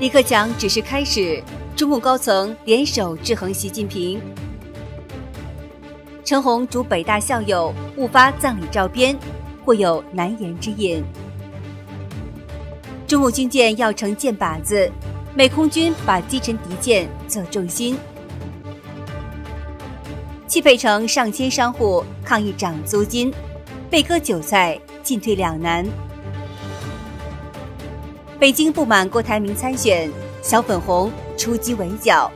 李克强只是开始，中共高层联手制衡习近平。陈红主北大校友误发葬礼照片，或有难言之隐。中共军舰要成箭靶子，美空军把击沉敌舰做重心。汽配城上千商户抗议涨租金，被割韭菜，进退两难。北京不满郭台铭参选，小粉红出击围剿。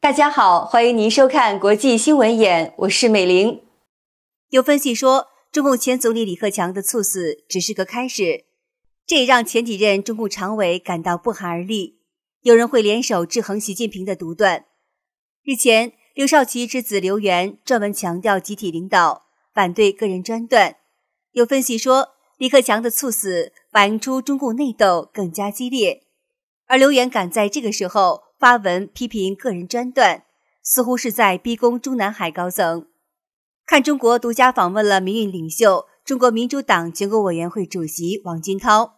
大家好，欢迎您收看《国际新闻眼》，我是美玲。有分析说，中共前总理李克强的猝死只是个开始，这也让前几任中共常委感到不寒而栗。有人会联手制衡习近平的独断。日前，刘少奇之子刘源专门强调集体领导，反对个人专断。有分析说。李克强的猝死反映出中共内斗更加激烈，而刘源敢在这个时候发文批评个人专断，似乎是在逼宫中南海高层。看中国独家访问了民运领袖、中国民主党全国委员会主席王军涛。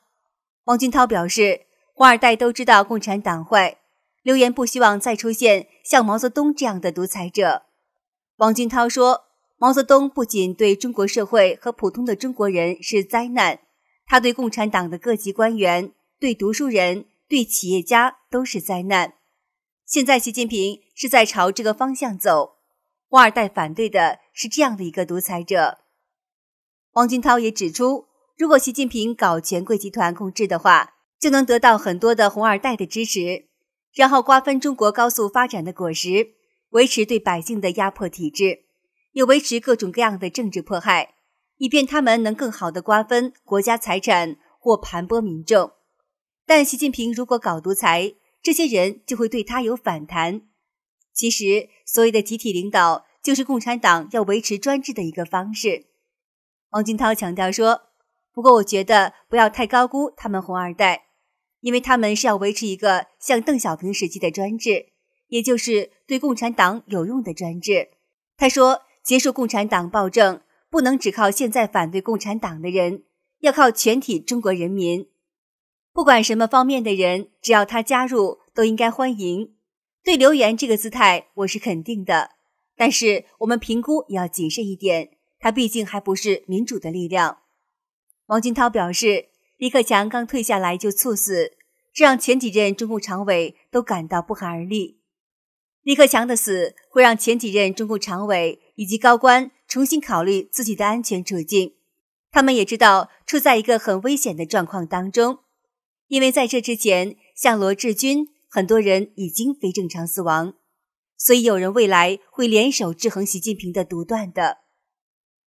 王军涛表示，华二代都知道共产党坏，刘源不希望再出现像毛泽东这样的独裁者。王军涛说。毛泽东不仅对中国社会和普通的中国人是灾难，他对共产党的各级官员、对读书人、对企业家都是灾难。现在，习近平是在朝这个方向走。富二代反对的是这样的一个独裁者。王军涛也指出，如果习近平搞权贵集团控制的话，就能得到很多的红二代的支持，然后瓜分中国高速发展的果实，维持对百姓的压迫体制。有维持各种各样的政治迫害，以便他们能更好的瓜分国家财产或盘剥民众。但习近平如果搞独裁，这些人就会对他有反弹。其实，所谓的集体领导就是共产党要维持专制的一个方式。王金涛强调说：“不过，我觉得不要太高估他们红二代，因为他们是要维持一个像邓小平时期的专制，也就是对共产党有用的专制。”他说。结束共产党暴政，不能只靠现在反对共产党的人，要靠全体中国人民。不管什么方面的人，只要他加入，都应该欢迎。对刘源这个姿态，我是肯定的，但是我们评估也要谨慎一点。他毕竟还不是民主的力量。王军涛表示，李克强刚退下来就猝死，这让前几任中共常委都感到不寒而栗。李克强的死会让前几任中共常委。以及高官重新考虑自己的安全处境，他们也知道处在一个很危险的状况当中，因为在这之前，像罗志军，很多人已经非正常死亡，所以有人未来会联手制衡习近平的独断的。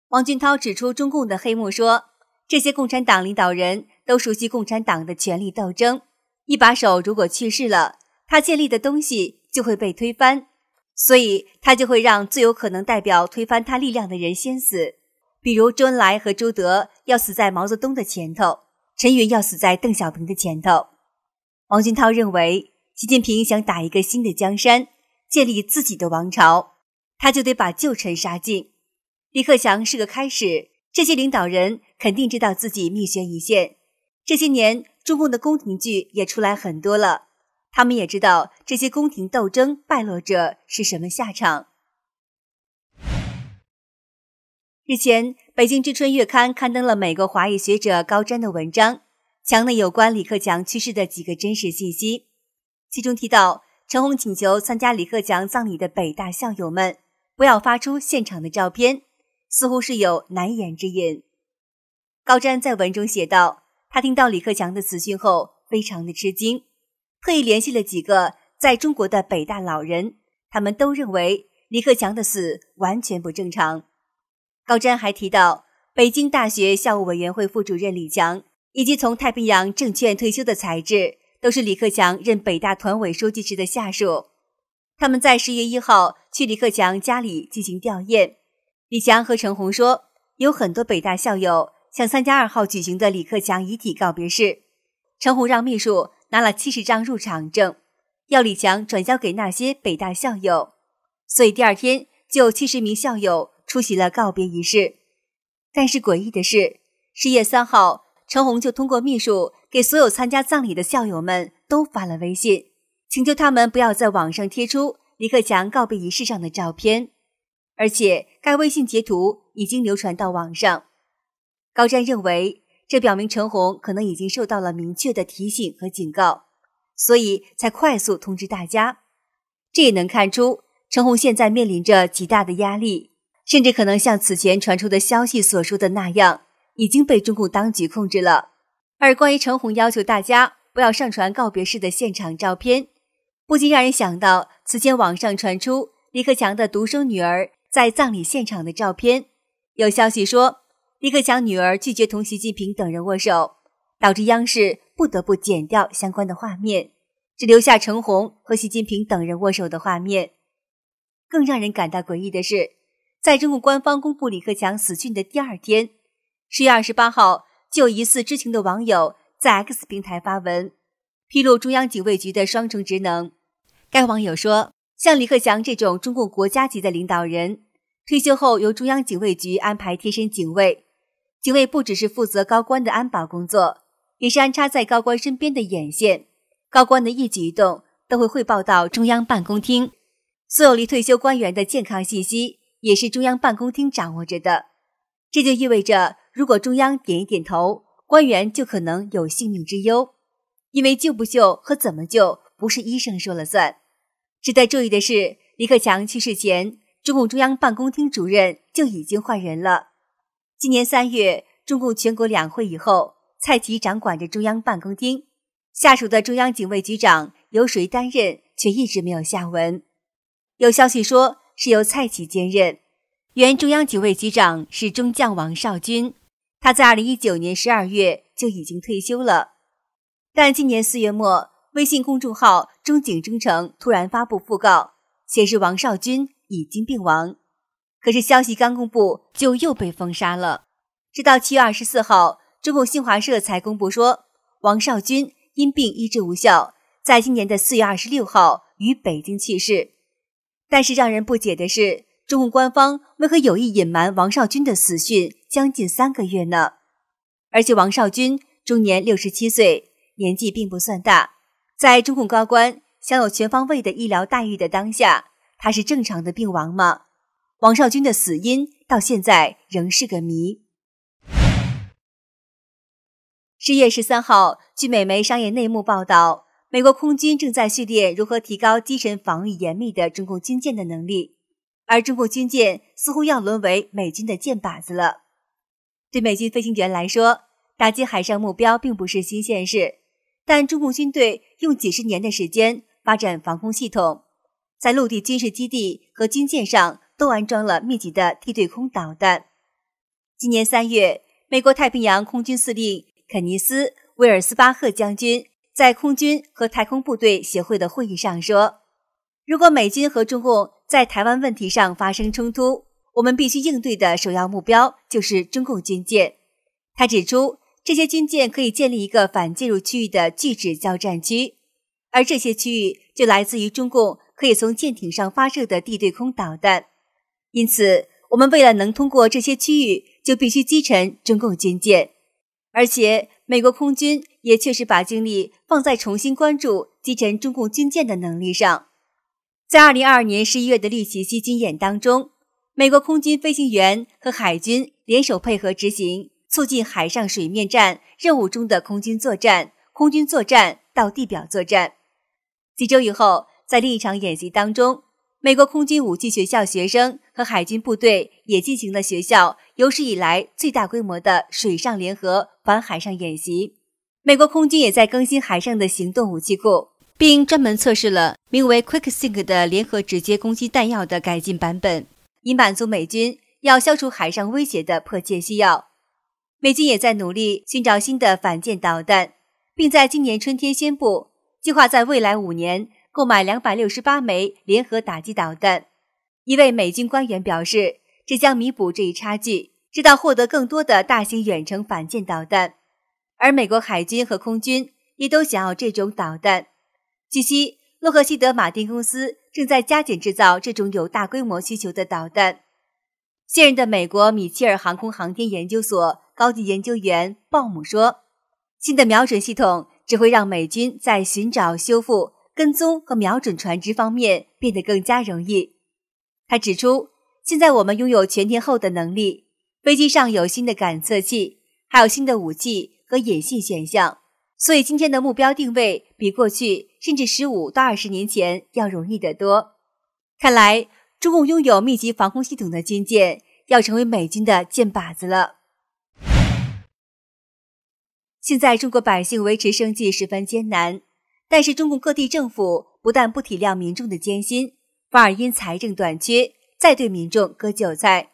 王俊涛指出中共的黑幕说，这些共产党领导人都熟悉共产党的权力斗争，一把手如果去世了，他建立的东西就会被推翻。所以他就会让最有可能代表推翻他力量的人先死，比如周恩来和朱德要死在毛泽东的前头，陈云要死在邓小平的前头。王军涛认为，习近平想打一个新的江山，建立自己的王朝，他就得把旧臣杀尽。李克强是个开始，这些领导人肯定知道自己命悬一线。这些年，中共的宫廷剧也出来很多了。他们也知道这些宫廷斗争败落者是什么下场。日前，《北京之春月刊》刊登了美国华裔学者高瞻的文章，墙内有关李克强去世的几个真实信息。其中提到，陈红请求参加李克强葬礼的北大校友们不要发出现场的照片，似乎是有难言之隐。高瞻在文中写道：“他听到李克强的死讯后，非常的吃惊。”特意联系了几个在中国的北大老人，他们都认为李克强的死完全不正常。高瞻还提到，北京大学校务委员会副主任李强，以及从太平洋证券退休的才智，都是李克强任北大团委书记时的下属。他们在十月一号去李克强家里进行吊唁。李强和陈红说，有很多北大校友想参加二号举行的李克强遗体告别式。陈红让秘书。拿了七十张入场证，要李强转交给那些北大校友，所以第二天就七十名校友出席了告别仪式。但是诡异的是，十月三号，陈红就通过秘书给所有参加葬礼的校友们都发了微信，请求他们不要在网上贴出李克强告别仪式上的照片，而且该微信截图已经流传到网上。高瞻认为。这表明陈红可能已经受到了明确的提醒和警告，所以才快速通知大家。这也能看出陈红现在面临着极大的压力，甚至可能像此前传出的消息所说的那样，已经被中共当局控制了。而关于陈红要求大家不要上传告别式的现场照片，不禁让人想到此前网上传出李克强的独生女儿在葬礼现场的照片。有消息说。李克强女儿拒绝同习近平等人握手，导致央视不得不剪掉相关的画面，只留下陈红和习近平等人握手的画面。更让人感到诡异的是，在中共官方公布李克强死讯的第二天，十月二十八号，就疑似知情的网友在 X 平台发文，披露中央警卫局的双重职能。该网友说：“像李克强这种中共国家级的领导人，退休后由中央警卫局安排贴身警卫。”警卫不只是负责高官的安保工作，也是安插在高官身边的眼线。高官的一举一动都会汇报到中央办公厅。所有离退休官员的健康信息也是中央办公厅掌握着的。这就意味着，如果中央点一点头，官员就可能有性命之忧。因为救不救和怎么救，不是医生说了算。值得注意的是，李克强去世前，中共中央办公厅主任就已经换人了。今年三月，中共全国两会以后，蔡奇掌管着中央办公厅，下属的中央警卫局长由谁担任，却一直没有下文。有消息说是由蔡奇兼任。原中央警卫局长是中将王少军，他在二零一九年十二月就已经退休了。但今年四月末，微信公众号“中警征程”突然发布讣告，显示王少军已经病亡。可是消息刚公布就又被封杀了，直到七月二十四号，中共新华社才公布说，王少军因病医治无效，在今年的四月二十六号于北京去世。但是让人不解的是，中共官方为何有意隐瞒王少军的死讯将近三个月呢？而且王少军终年六十七岁，年纪并不算大，在中共高官享有全方位的医疗待遇的当下，他是正常的病亡吗？王少军的死因到现在仍是个谜。十月十三号，据美媒《商业内幕》报道，美国空军正在训练如何提高机身防御严密的中共军舰的能力，而中共军舰似乎要沦为美军的箭靶子了。对美军飞行员来说，打击海上目标并不是新鲜事，但中共军队用几十年的时间发展防空系统，在陆地军事基地和军舰上。都安装了密集的地对空导弹。今年三月，美国太平洋空军司令肯尼斯·威尔斯巴赫将军在空军和太空部队协会的会议上说：“如果美军和中共在台湾问题上发生冲突，我们必须应对的首要目标就是中共军舰。”他指出，这些军舰可以建立一个反介入区域的拒止交战区，而这些区域就来自于中共可以从舰艇上发射的地对空导弹。因此，我们为了能通过这些区域，就必须击沉中共军舰。而且，美国空军也确实把精力放在重新关注击沉中共军舰的能力上。在二零二二年十一月的例行西军演当中，美国空军飞行员和海军联手配合执行促进海上水面战任务中的空军作战，空军作战到地表作战。几周以后，在另一场演习当中，美国空军武器学校学生。和海军部队也进行了学校有史以来最大规模的水上联合反海上演习。美国空军也在更新海上的行动武器库，并专门测试了名为 “Quick s i n k 的联合直接攻击弹药的改进版本，以满足美军要消除海上威胁的迫切需要。美军也在努力寻找新的反舰导弹，并在今年春天宣布计划在未来五年购买两百六十八枚联合打击导弹。一位美军官员表示，这将弥补这一差距，直到获得更多的大型远程反舰导弹。而美国海军和空军也都想要这种导弹。据悉，洛克希德·马丁公司正在加紧制造这种有大规模需求的导弹。现任的美国米切尔航空航天研究所高级研究员鲍姆说：“新的瞄准系统只会让美军在寻找、修复、跟踪和瞄准船只方面变得更加容易。”他指出，现在我们拥有全天候的能力，飞机上有新的感测器，还有新的武器和隐性选项，所以今天的目标定位比过去甚至十五到二十年前要容易得多。看来，中共拥有密集防空系统的军舰要成为美军的箭靶子了。现在，中国百姓维持生计十分艰难，但是中共各地政府不但不体谅民众的艰辛。巴尔因财政短缺，再对民众割韭菜。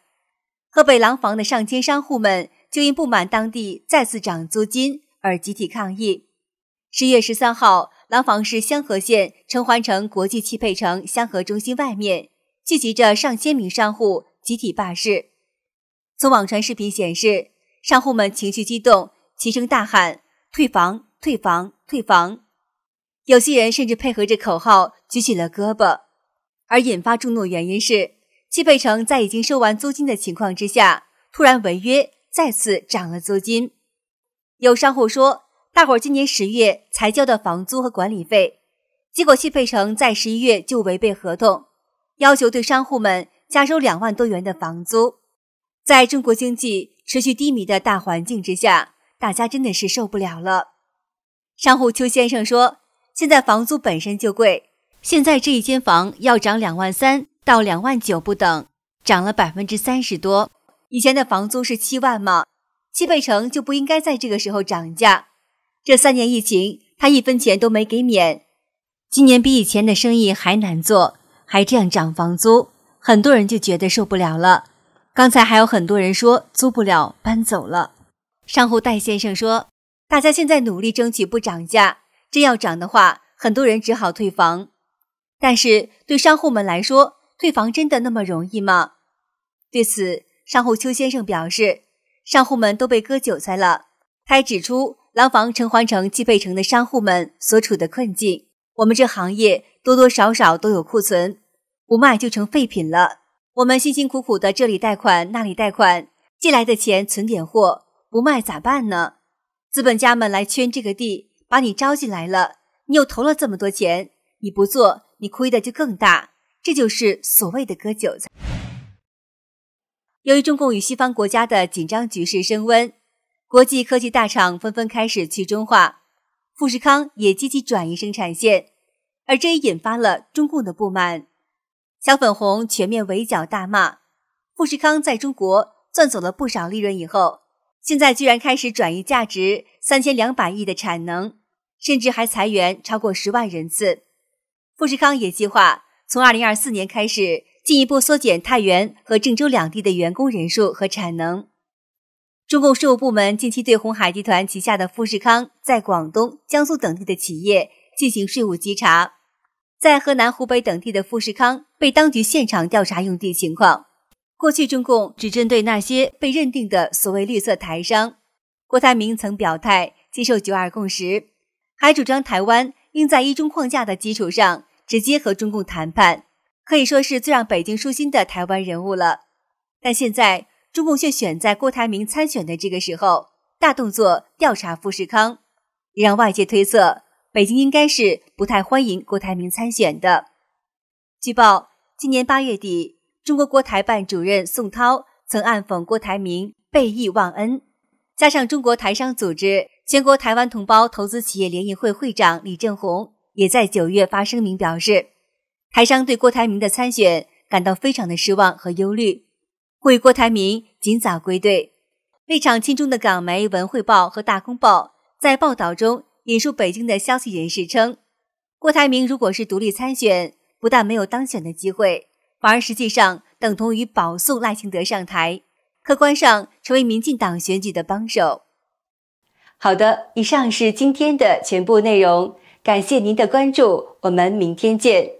河北廊坊的上千商户们就因不满当地再次涨租金而集体抗议。十月十三号，廊坊市香河县城环城国际汽配城香河中心外面，聚集着上千名商户集体罢市。从网传视频显示，商户们情绪激动，齐声大喊“退房，退房，退房”，有些人甚至配合着口号举起了胳膊。而引发众怒的原因是，汽配城在已经收完租金的情况之下，突然违约，再次涨了租金。有商户说，大伙儿今年十月才交的房租和管理费，结果汽配城在十一月就违背合同，要求对商户们加收两万多元的房租。在中国经济持续低迷的大环境之下，大家真的是受不了了。商户邱先生说，现在房租本身就贵。现在这一间房要涨两万三到两万九不等，涨了百分之三十多。以前的房租是七万吗？汽配城就不应该在这个时候涨价。这三年疫情，他一分钱都没给免。今年比以前的生意还难做，还这样涨房租，很多人就觉得受不了了。刚才还有很多人说租不了，搬走了。商户戴先生说：“大家现在努力争取不涨价，真要涨的话，很多人只好退房。”但是对商户们来说，退房真的那么容易吗？对此，商户邱先生表示：“商户们都被割韭菜了。”他还指出，廊坊、城环城、汽配城的商户们所处的困境。我们这行业多多少少都有库存，不卖就成废品了。我们辛辛苦苦的这里贷款，那里贷款，借来的钱存点货，不卖咋办呢？资本家们来圈这个地，把你招进来了，你又投了这么多钱，你不做？你亏的就更大，这就是所谓的割韭菜。由于中共与西方国家的紧张局势升温，国际科技大厂纷纷开始去中化，富士康也积极转移生产线，而这也引发了中共的不满。小粉红全面围剿大骂，富士康在中国赚走了不少利润以后，现在居然开始转移价值三千两百亿的产能，甚至还裁员超过十万人次。富士康也计划从二零二四年开始进一步缩减太原和郑州两地的员工人数和产能。中共税务部门近期对鸿海集团旗下的富士康在广东、江苏等地的企业进行税务稽查，在河南、湖北等地的富士康被当局现场调查用地情况。过去，中共只针对那些被认定的所谓“绿色台商”。郭台铭曾表态接受“九二共识”，还主张台湾应在一中框架的基础上。直接和中共谈判，可以说是最让北京舒心的台湾人物了。但现在中共却选在郭台铭参选的这个时候大动作调查富士康，也让外界推测北京应该是不太欢迎郭台铭参选的。据报今年八月底，中国国台办主任宋涛曾暗讽郭台铭背义忘恩，加上中国台商组织全国台湾同胞投资企业联谊会会长李正宏。也在九月发声明表示，台商对郭台铭的参选感到非常的失望和忧虑，为郭台铭尽早归队。立场亲中的港媒《文汇报》和《大公报》在报道中引述北京的消息人士称，郭台铭如果是独立参选，不但没有当选的机会，反而实际上等同于保送赖清德上台，客观上成为民进党选举的帮手。好的，以上是今天的全部内容。感谢您的关注，我们明天见。